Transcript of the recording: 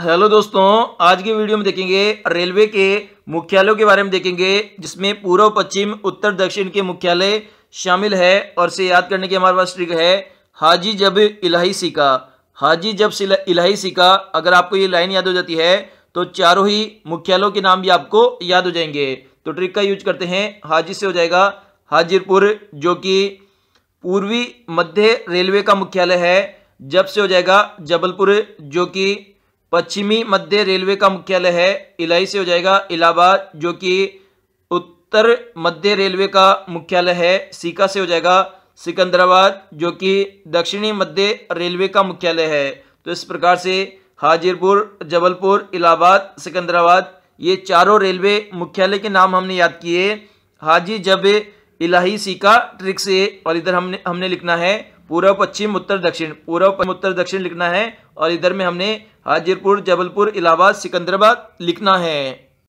hello दोस्तों आज की वीडियो में देखेंगे रेलवे के मुख्यालयों के बारे में देखेंगे जिसमें पूर्व पश्चिम उत्तर दक्षिण के मुख्यालय शामिल है और इसे याद करने के हमारे पास ट्रिक है हाजी जब इलाही सिका हाजी जब इलाही सिका अगर आपको ये लाइन याद हो जाती है तो चारों ही मुख्यालयों के नाम भी आपको याद हो जाएंगे तो ट्रिक का यूज करते हैं हाजी से हो जाएगा हाजिरपुर जो कि पूर्वी मध्य रेलवे का मुख्यालय है जब से हो जाएगा जबलपुर जो कि पश्चिमी मध्य रेलवे का मुख्यालय है इलाई से हो जाएगा इलाहाबाद जो कि उत्तर मध्य रेलवे का मुख्यालय है सीका से हो जाएगा सिकंदराबाद जो कि दक्षिणी मध्य रेलवे का मुख्यालय है तो इस प्रकार से हाजीरपुर जबलपुर इलाहाबाद सिकंदराबाद ये चारों रेलवे मुख्यालय के नाम हमने याद किए हाजी जब इलाही सीका ट्रिक से और इधर हमने हमने लिखना है पूर्व पश्चिम उत्तर दक्षिण पूर्व पश्चिम उत्तर दक्षिण लिखना है और इधर में हमने हाजीरपुर जबलपुर इलाहाबाद सिकंदराबाद लिखना है